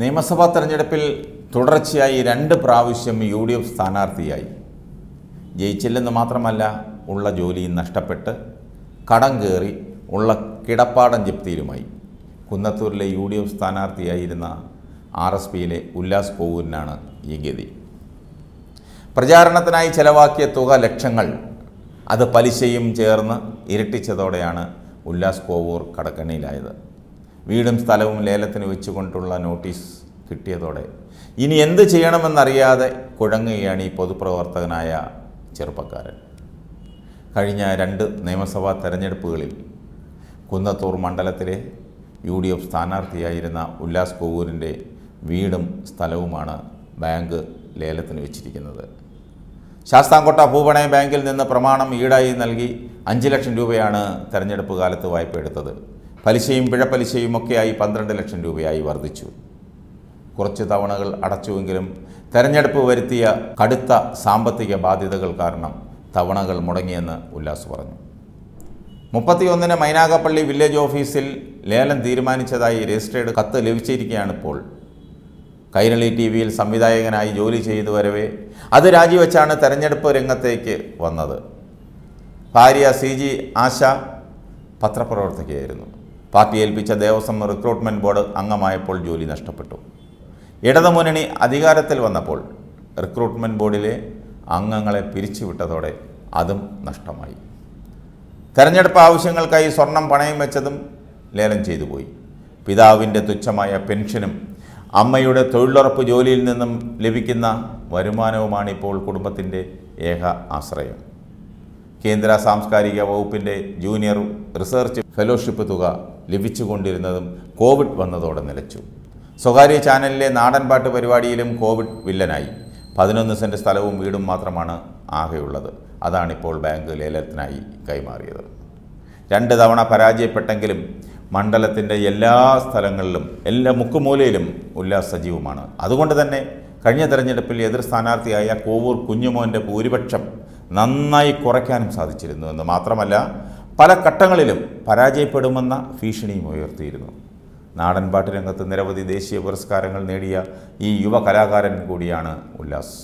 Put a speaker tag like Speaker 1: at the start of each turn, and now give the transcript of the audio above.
Speaker 1: നിയമസഭാ തെരഞ്ഞെടുപ്പിൽ തുടർച്ചയായി രണ്ട് പ്രാവശ്യം യു ഡി എഫ് സ്ഥാനാർത്ഥിയായി ജയിച്ചില്ലെന്ന് മാത്രമല്ല ഉള്ള ജോലിയും നഷ്ടപ്പെട്ട് കടം കയറി ഉള്ള കിടപ്പാടം ജപ്തിയിലുമായി കുന്നത്തൂരിലെ യു ഡി എഫ് സ്ഥാനാർത്ഥിയായിരുന്ന ആർ എസ് പിയിലെ ഉല്ലാസ് കോവൂരിനാണ് ഈ ഗതി പ്രചാരണത്തിനായി ചെലവാക്കിയ തുക ലക്ഷങ്ങൾ അത് പലിശയും ചേർന്ന് ഇരട്ടിച്ചതോടെയാണ് ഉല്ലാസ് കോവൂർ കടക്കണിയിലായത് വീടും സ്ഥലവും ലേലത്തിന് വെച്ചുകൊണ്ടുള്ള നോട്ടീസ് കിട്ടിയതോടെ ഇനി എന്ത് ചെയ്യണമെന്നറിയാതെ കുഴങ്ങുകയാണ് ഈ പൊതുപ്രവർത്തകനായ ചെറുപ്പക്കാരൻ കഴിഞ്ഞ രണ്ട് നിയമസഭാ തെരഞ്ഞെടുപ്പുകളിൽ കുന്നത്തൂർ മണ്ഡലത്തിലെ യു ഡി എഫ് സ്ഥാനാർത്ഥിയായിരുന്ന ഉല്ലാസ് കോവൂരിൻ്റെ വീടും സ്ഥലവുമാണ് ബാങ്ക് ലേലത്തിന് വെച്ചിരിക്കുന്നത് ശാസ്താംകോട്ട ഭൂപണയ ബാങ്കിൽ നിന്ന് പ്രമാണം ഈടായി നൽകി അഞ്ച് ലക്ഷം രൂപയാണ് തെരഞ്ഞെടുപ്പ് കാലത്ത് വായ്പ എടുത്തത് പലിശയും പിഴപ്പലിശയും ഒക്കെയായി പന്ത്രണ്ട് ലക്ഷം രൂപയായി വർദ്ധിച്ചു കുറച്ച് തവണകൾ അടച്ചുവെങ്കിലും തെരഞ്ഞെടുപ്പ് വരുത്തിയ കടുത്ത സാമ്പത്തിക ബാധ്യതകൾ കാരണം തവണകൾ മുടങ്ങിയെന്ന് ഉല്ലാസ് പറഞ്ഞു മുപ്പത്തിയൊന്നിന് മൈനാഗപ്പള്ളി വില്ലേജ് ഓഫീസിൽ ലേലം തീരുമാനിച്ചതായി രജിസ്റ്റേഡ് കത്ത് ലഭിച്ചിരിക്കുകയാണിപ്പോൾ കൈരളി ടി വിയിൽ സംവിധായകനായി ജോലി ചെയ്തു വരവേ അത് രാജിവെച്ചാണ് തെരഞ്ഞെടുപ്പ് രംഗത്തേക്ക് വന്നത് ഭാര്യ സി ജി ആശ പത്രപ്രവർത്തകയായിരുന്നു പാർട്ടി ഏൽപ്പിച്ച ദേവസ്വം റിക്രൂട്ട്മെൻറ്റ് ബോർഡ് അംഗമായപ്പോൾ ജോലി നഷ്ടപ്പെട്ടു ഇടതുമുന്നണി അധികാരത്തിൽ വന്നപ്പോൾ റിക്രൂട്ട്മെൻറ്റ് ബോർഡിലെ അംഗങ്ങളെ പിരിച്ചുവിട്ടതോടെ അതും നഷ്ടമായി തെരഞ്ഞെടുപ്പ് ആവശ്യങ്ങൾക്കായി സ്വർണം പണയം വെച്ചതും ലേലം ചെയ്തു പോയി പിതാവിൻ്റെ തുച്ഛമായ പെൻഷനും അമ്മയുടെ തൊഴിലുറപ്പ് ജോലിയിൽ നിന്നും ലഭിക്കുന്ന വരുമാനവുമാണിപ്പോൾ കുടുംബത്തിൻ്റെ ഏക ആശ്രയം കേന്ദ്ര സാംസ്കാരിക വകുപ്പിൻ്റെ ജൂനിയർ റിസർച്ച് ഫെലോഷിപ്പ് തുക ലഭിച്ചുകൊണ്ടിരുന്നതും കോവിഡ് വന്നതോടെ നിലച്ചു സ്വകാര്യ ചാനലിലെ നാടൻപാട്ട് പരിപാടിയിലും കോവിഡ് വില്ലനായി പതിനൊന്ന് സെൻറ്റ് സ്ഥലവും വീടും മാത്രമാണ് ആകെയുള്ളത് അതാണിപ്പോൾ ബാങ്ക് ലേലത്തിനായി കൈമാറിയത് രണ്ട് തവണ പരാജയപ്പെട്ടെങ്കിലും മണ്ഡലത്തിൻ്റെ എല്ലാ സ്ഥലങ്ങളിലും എല്ലാ മുക്കുമൂലയിലും ഉല്ലാസ് സജീവമാണ് അതുകൊണ്ട് തന്നെ കഴിഞ്ഞ തെരഞ്ഞെടുപ്പിൽ എതിർ സ്ഥാനാർത്ഥിയായ കോവൂർ കുഞ്ഞുമോൻ്റെ ഭൂരിപക്ഷം നന്നായി കുറയ്ക്കാനും സാധിച്ചിരുന്നു എന്ന് മാത്രമല്ല പല ഘട്ടങ്ങളിലും പരാജയപ്പെടുമെന്ന ഭീഷണിയും ഉയർത്തിയിരുന്നു നാടൻപാട്ട് രംഗത്ത് നിരവധി ദേശീയ പുരസ്കാരങ്ങൾ നേടിയ ഈ യുവ കലാകാരൻ കൂടിയാണ് ഉല്ലാസ്